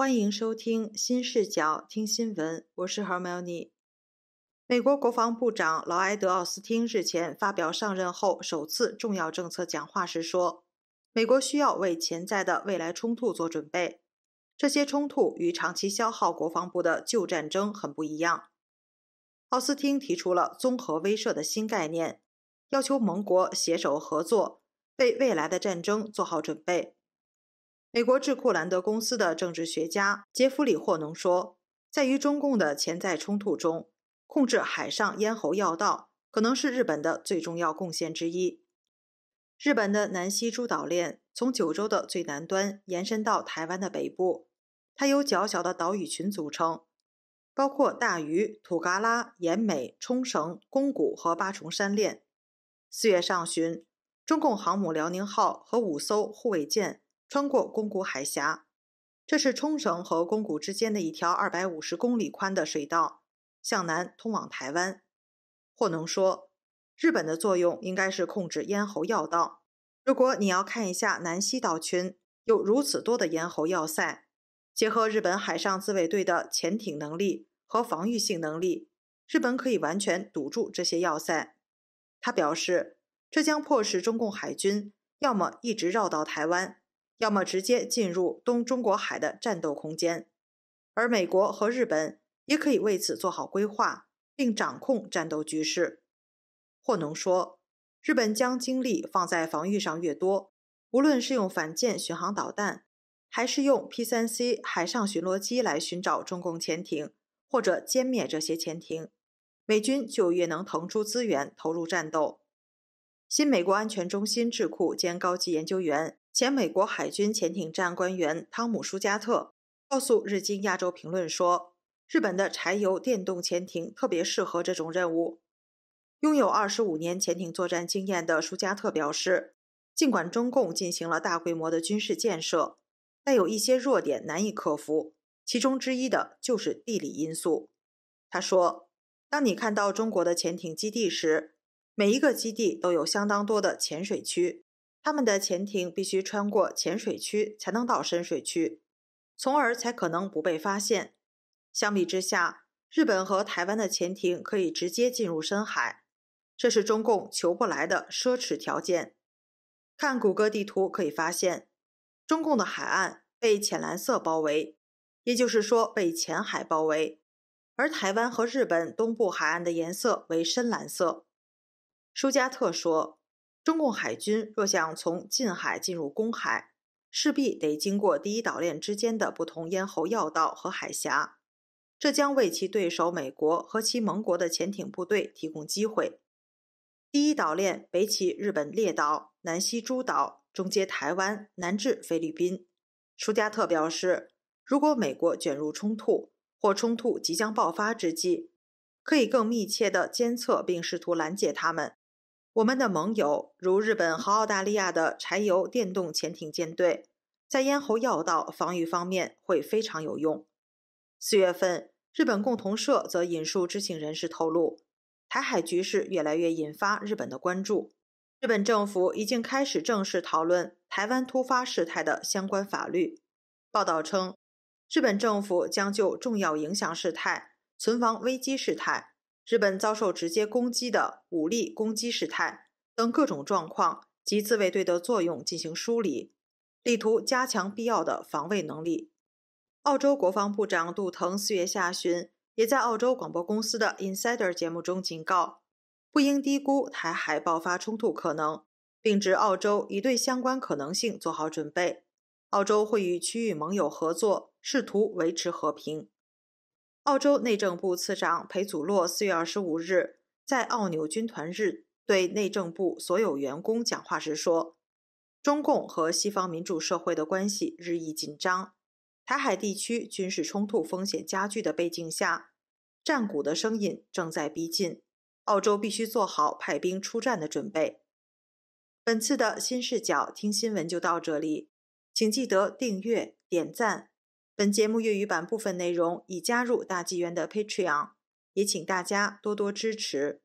欢迎收听新视角听新闻，我是何苗妮。美国国防部长劳埃德·奥斯汀日前发表上任后首次重要政策讲话时说，美国需要为潜在的未来冲突做准备，这些冲突与长期消耗国防部的旧战争很不一样。奥斯汀提出了综合威慑的新概念，要求盟国携手合作，为未来的战争做好准备。美国智库兰德公司的政治学家杰弗里·霍农说，在与中共的潜在冲突中，控制海上咽喉要道可能是日本的最重要贡献之一。日本的南西诸岛链从九州的最南端延伸到台湾的北部，它由较小的岛屿群组成，包括大隅、土嘎拉、奄美、冲绳、宫古和八重山链。四月上旬，中共航母辽宁号和五艘护卫舰。穿过宫古海峡，这是冲绳和宫古之间的一条二百五十公里宽的水道，向南通往台湾。霍农说：“日本的作用应该是控制咽喉要道。如果你要看一下南西岛群有如此多的咽喉要塞，结合日本海上自卫队的潜艇能力和防御性能力，日本可以完全堵住这些要塞。”他表示：“这将迫使中共海军要么一直绕到台湾。”要么直接进入东中国海的战斗空间，而美国和日本也可以为此做好规划，并掌控战斗局势。霍农说：“日本将精力放在防御上越多，无论是用反舰巡航导弹，还是用 P 三 C 海上巡逻机来寻找中共潜艇，或者歼灭这些潜艇，美军就越能腾出资源投入战斗。”新美国安全中心智库兼高级研究员。前美国海军潜艇战官员汤姆舒加特告诉《日经亚洲评论》说：“日本的柴油电动潜艇特别适合这种任务。”拥有二十五年潜艇作战经验的舒加特表示：“尽管中共进行了大规模的军事建设，但有一些弱点难以克服，其中之一的就是地理因素。”他说：“当你看到中国的潜艇基地时，每一个基地都有相当多的浅水区。”他们的潜艇必须穿过浅水区才能到深水区，从而才可能不被发现。相比之下，日本和台湾的潜艇可以直接进入深海，这是中共求不来的奢侈条件。看谷歌地图可以发现，中共的海岸被浅蓝色包围，也就是说被浅海包围；而台湾和日本东部海岸的颜色为深蓝色。舒加特说。中共海军若想从近海进入公海，势必得经过第一岛链之间的不同咽喉要道和海峡，这将为其对手美国和其盟国的潜艇部队提供机会。第一岛链北起日本列岛，南西诸岛，中接台湾，南至菲律宾。舒加特表示，如果美国卷入冲突或冲突即将爆发之际，可以更密切地监测并试图拦截他们。我们的盟友，如日本和澳大利亚的柴油电动潜艇舰队，在咽喉要道防御方面会非常有用。四月份，日本共同社则引述知情人士透露，台海局势越来越引发日本的关注，日本政府已经开始正式讨论台湾突发事态的相关法律。报道称，日本政府将就重要影响事态、存亡危机事态。日本遭受直接攻击的武力攻击事态等各种状况及自卫队的作用进行梳理，力图加强必要的防卫能力。澳洲国防部长杜腾四月下旬也在澳洲广播公司的 Insider 节目中警告，不应低估台海爆发冲突可能，并指澳洲已对相关可能性做好准备，澳洲会与区域盟友合作，试图维持和平。澳洲内政部次长裴祖洛四月二十五日在澳纽军团日对内政部所有员工讲话时说：“中共和西方民主社会的关系日益紧张，台海地区军事冲突风险加剧的背景下，战鼓的声音正在逼近。澳洲必须做好派兵出战的准备。”本次的新视角听新闻就到这里，请记得订阅点赞。本节目粤语版部分内容已加入大纪元的 Patreon，也请大家多多支持。